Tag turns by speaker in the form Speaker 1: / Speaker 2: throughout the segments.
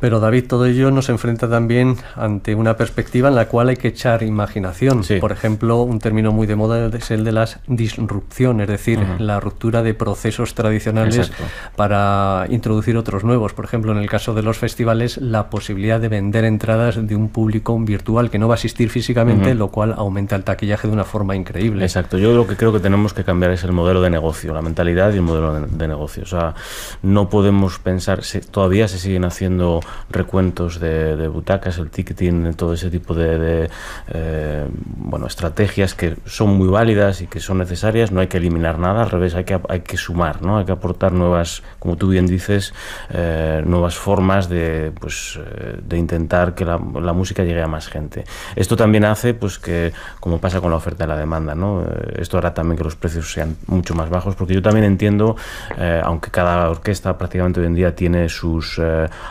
Speaker 1: Pero David, todo ello nos enfrenta también ante una perspectiva en la cual hay que echar imaginación. Por ejemplo, un término muy de moda es el de las disrupciones, es decir, la ruptura de procesos tradicionales para introducir otros nuevos. Por ejemplo, en el caso de los festivales, la posibilidad de vender entradas de un público virtual que no va a asistir físicamente,
Speaker 2: lo cual aumenta el taquillaje de una forma increíble. Exacto. Yo lo que creo que tenemos que cambiar es el modelo de negocio, la mentalidad y el modelo de, negocio. O sea, no podemos pensar, todavía se siguen haciendo recuentos de, butacas, el ticketing, todo ese tipo de, eh, bueno, estrategias que son muy válidas y que son necesarias, no hay que eliminar nada, al revés, hay que, hay que sumar, ¿no? hay que aportar nuevas, como tú bien dices, eh, nuevas formas de, pues, eh, intentar que la, música llegue a más gente. Esto también hace pues, que, como pasa con la oferta y la demanda, ¿no? esto hará también que los precios sean mucho más bajos, porque yo también entiendo, aunque cada orquesta prácticamente hoy en día tiene sus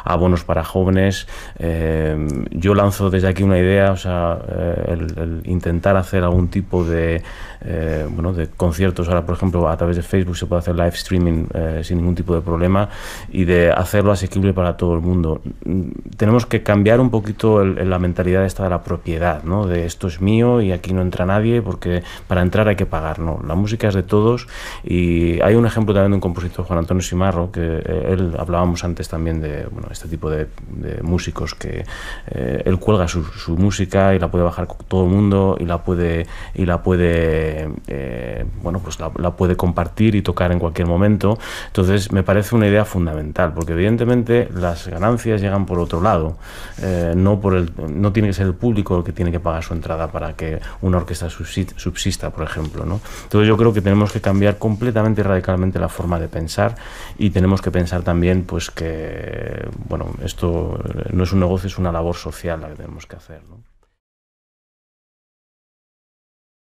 Speaker 2: abonos para jóvenes. Eh, yo lanzo desde aquí una idea, o sea, eh, el, intentar hacer algún tipo de, eh, bueno, de conciertos. Ahora, por ejemplo, a través de Facebook se puede hacer live streaming sin ningún tipo de problema y de hacerlo asequible para todo el mundo. Mm, tenemos que cambiar un poquito la mentalidad esta de la propiedad, ¿no? De esto es mío y aquí no entra nadie porque para entrar hay que pagar, ¿no? La música es de todos y hay un ejemplo también de un compositor, Juan Antonio Simarro, que él hablábamos antes también de, bueno, este tipo de de, músicos que eh, él cuelga su, música y la puede bajar todo el mundo y la puede y la puede eh, bueno pues la, puede compartir y tocar en cualquier momento entonces me parece una idea fundamental porque evidentemente las ganancias llegan por otro lado eh, no por el no tiene que ser el público el que tiene que pagar su entrada para que una orquesta subsista, subsista por ejemplo ¿no? entonces yo creo que tenemos que cambiar completamente y radicalmente la forma de pensar y tenemos que pensar también pues que bueno esto no es un negocio, es una labor social la que tenemos que hacer. ¿no?